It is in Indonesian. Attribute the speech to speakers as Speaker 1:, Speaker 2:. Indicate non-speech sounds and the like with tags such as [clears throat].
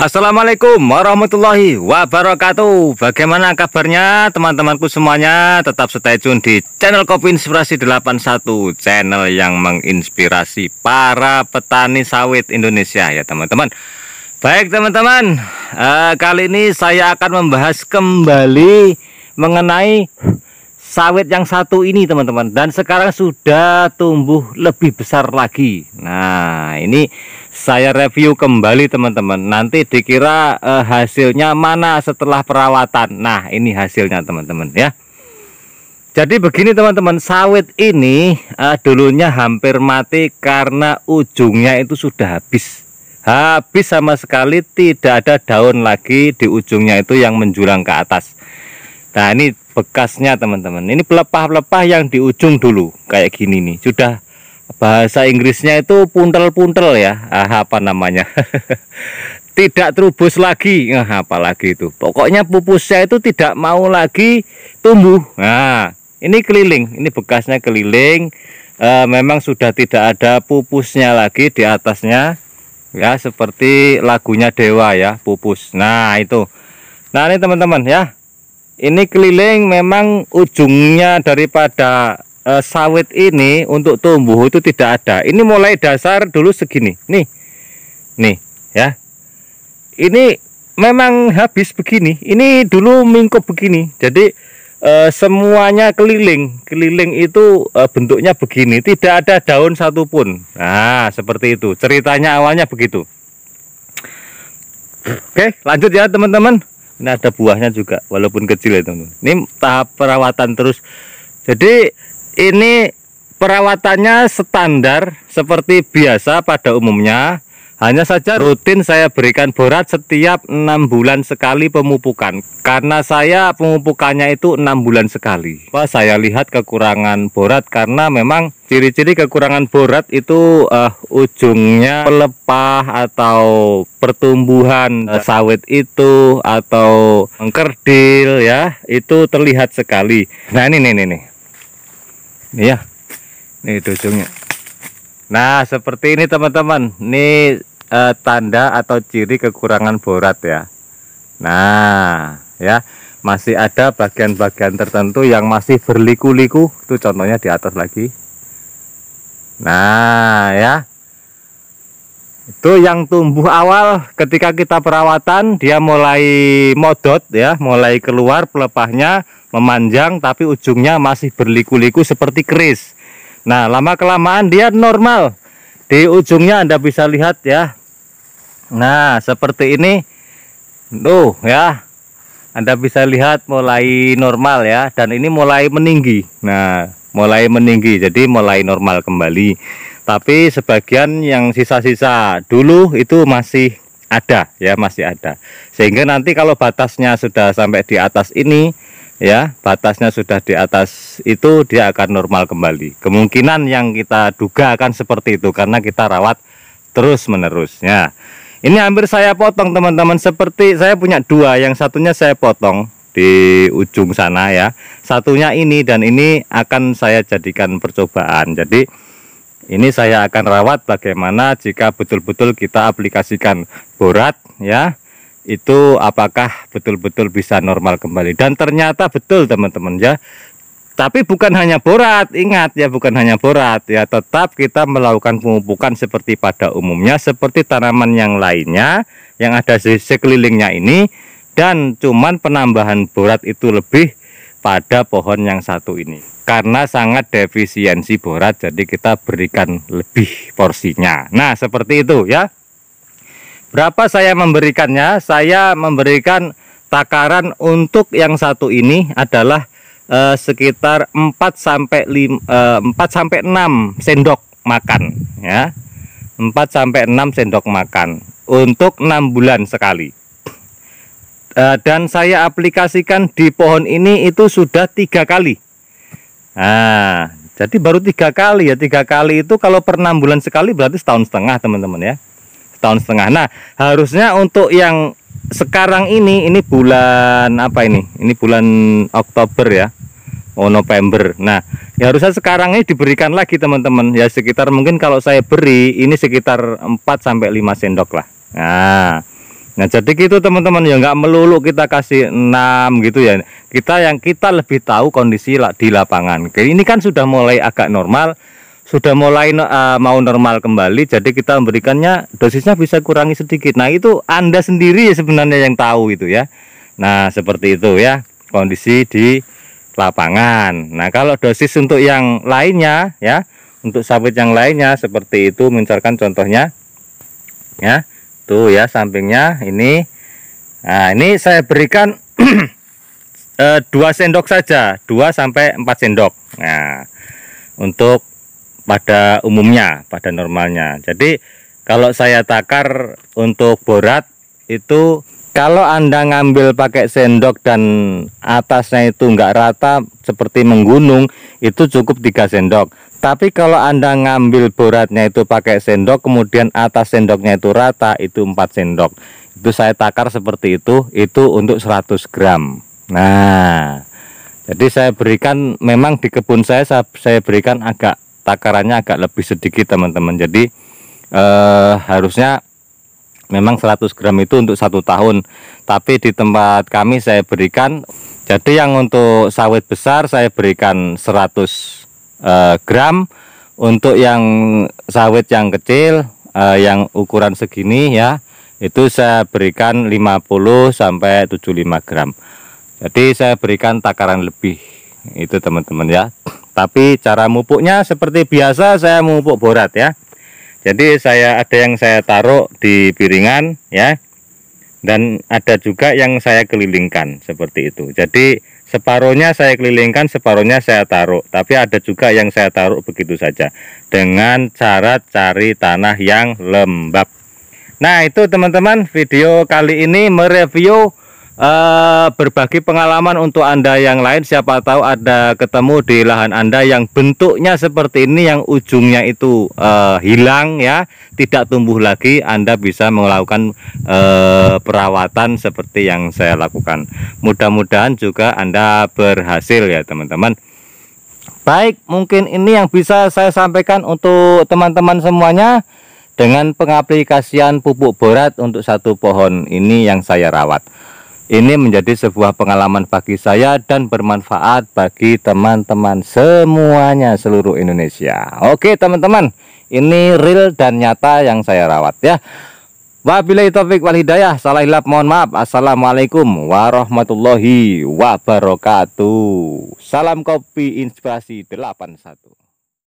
Speaker 1: Assalamualaikum warahmatullahi wabarakatuh Bagaimana kabarnya teman-temanku semuanya Tetap stay tune di channel Kopi Inspirasi 81 Channel yang menginspirasi para petani sawit Indonesia ya teman-teman Baik teman-teman eh, Kali ini saya akan membahas kembali mengenai sawit yang satu ini teman-teman dan sekarang sudah tumbuh lebih besar lagi nah ini saya review kembali teman-teman nanti dikira eh, hasilnya mana setelah perawatan nah ini hasilnya teman-teman ya jadi begini teman-teman, sawit ini uh, dulunya hampir mati karena ujungnya itu sudah habis. Habis sama sekali tidak ada daun lagi di ujungnya itu yang menjulang ke atas. Nah ini bekasnya teman-teman. Ini pelepah-pelepah yang di ujung dulu kayak gini nih. Sudah bahasa Inggrisnya itu puntel-puntel ya. Ah, apa namanya? [laughs] tidak terubus lagi. Nah, apalagi itu. Pokoknya pupusnya itu tidak mau lagi tumbuh. Nah, ini keliling. Ini bekasnya keliling. E, memang sudah tidak ada pupusnya lagi di atasnya. Ya, seperti lagunya Dewa ya, pupus. Nah, itu. Nah, ini teman-teman ya ini keliling memang ujungnya daripada e, sawit ini untuk tumbuh itu tidak ada ini mulai dasar dulu segini nih nih ya ini memang habis begini ini dulu mingkup begini jadi e, semuanya keliling keliling itu e, bentuknya begini tidak ada daun satupun nah seperti itu ceritanya awalnya begitu oke lanjut ya teman-teman ini ada buahnya juga walaupun kecil ya teman ini tahap perawatan terus jadi ini perawatannya standar seperti biasa pada umumnya hanya saja rutin saya berikan borat setiap enam bulan sekali pemupukan Karena saya pemupukannya itu enam bulan sekali Wah, Saya lihat kekurangan borat karena memang ciri-ciri kekurangan borat itu uh, ujungnya pelepah atau pertumbuhan uh, sawit itu atau mengkerdil ya Itu terlihat sekali Nah ini nih nih nih ini Nih ya. ini ujungnya Nah, seperti ini teman-teman. Ini eh, tanda atau ciri kekurangan borat ya nah ya masih ada bagian-bagian tertentu yang masih berliku-liku itu contohnya di atas lagi nah ya itu yang tumbuh awal ketika kita perawatan dia mulai modot ya mulai keluar pelepahnya memanjang tapi ujungnya masih berliku-liku seperti keris nah lama kelamaan dia normal di ujungnya anda bisa lihat ya Nah, seperti ini. Tuh, ya. Anda bisa lihat mulai normal ya dan ini mulai meninggi. Nah, mulai meninggi jadi mulai normal kembali. Tapi sebagian yang sisa-sisa dulu itu masih ada ya, masih ada. Sehingga nanti kalau batasnya sudah sampai di atas ini ya, batasnya sudah di atas itu dia akan normal kembali. Kemungkinan yang kita duga akan seperti itu karena kita rawat terus-menerusnya ini hampir saya potong teman-teman seperti saya punya dua yang satunya saya potong di ujung sana ya satunya ini dan ini akan saya jadikan percobaan jadi ini saya akan rawat bagaimana jika betul-betul kita aplikasikan borat ya itu apakah betul-betul bisa normal kembali dan ternyata betul teman-teman ya tapi bukan hanya borat, ingat ya bukan hanya borat ya, tetap kita melakukan pemupukan seperti pada umumnya seperti tanaman yang lainnya yang ada di sekelilingnya ini dan cuman penambahan borat itu lebih pada pohon yang satu ini karena sangat defisiensi borat jadi kita berikan lebih porsinya nah seperti itu ya berapa saya memberikannya saya memberikan takaran untuk yang satu ini adalah eh, sekitar 4 sampai 5 eh, 4 sampai 6 sendok makan ya. 4 sampai 6 sendok makan untuk 6 bulan sekali. Eh, dan saya aplikasikan di pohon ini itu sudah tiga kali. Nah, jadi baru tiga kali ya tiga kali itu kalau per enam bulan sekali berarti setahun setengah teman-teman ya setahun setengah. Nah harusnya untuk yang sekarang ini ini bulan apa ini ini bulan Oktober ya oh November nah ya harusnya sekarang ini diberikan lagi teman-teman ya sekitar mungkin kalau saya beri ini sekitar 4 sampai lima sendok lah nah Nah jadi gitu teman-teman ya nggak melulu kita kasih enam gitu ya kita yang kita lebih tahu kondisi di lapangan Oke, ini kan sudah mulai agak normal sudah mulai uh, mau normal kembali jadi kita memberikannya dosisnya bisa kurangi sedikit nah itu anda sendiri ya sebenarnya yang tahu itu ya nah seperti itu ya kondisi di lapangan nah kalau dosis untuk yang lainnya ya untuk sawit yang lainnya seperti itu misalkan contohnya ya tuh ya sampingnya ini nah ini saya berikan [clears throat] eh, dua sendok saja dua sampai empat sendok nah untuk pada umumnya, pada normalnya. Jadi kalau saya takar untuk borat itu kalau Anda ngambil pakai sendok dan atasnya itu enggak rata seperti menggunung itu cukup tiga sendok. Tapi kalau Anda ngambil boratnya itu pakai sendok kemudian atas sendoknya itu rata itu empat sendok. Itu saya takar seperti itu, itu untuk 100 gram. Nah, jadi saya berikan memang di kebun saya, saya berikan agak takarannya agak lebih sedikit teman-teman jadi eh, harusnya memang 100 gram itu untuk satu tahun tapi di tempat kami saya berikan jadi yang untuk sawit besar saya berikan 100 eh, gram untuk yang sawit yang kecil eh, yang ukuran segini ya itu saya berikan 50 sampai 75 gram jadi saya berikan takaran lebih itu teman-teman ya tapi cara mupuknya seperti biasa saya mupuk borat ya jadi saya ada yang saya taruh di piringan ya dan ada juga yang saya kelilingkan seperti itu jadi separohnya saya kelilingkan separohnya saya taruh tapi ada juga yang saya taruh begitu saja dengan cara cari tanah yang lembab nah itu teman-teman video kali ini mereview Eh, berbagi pengalaman untuk Anda yang lain siapa tahu ada ketemu di lahan Anda yang bentuknya seperti ini yang ujungnya itu uh, hilang ya tidak tumbuh lagi Anda bisa melakukan uh, perawatan seperti yang saya lakukan mudah-mudahan juga Anda berhasil ya teman-teman baik mungkin ini yang bisa saya sampaikan untuk teman-teman semuanya dengan pengaplikasian pupuk borat untuk satu pohon ini yang saya rawat. Ini menjadi sebuah pengalaman bagi saya dan bermanfaat bagi teman-teman semuanya seluruh Indonesia. Oke, teman-teman, ini real dan nyata yang saya rawat ya. Wabillahi taufik wal hidayah. Salah hilap mohon maaf. Assalamualaikum warahmatullahi wabarakatuh. Salam kopi inspirasi 81.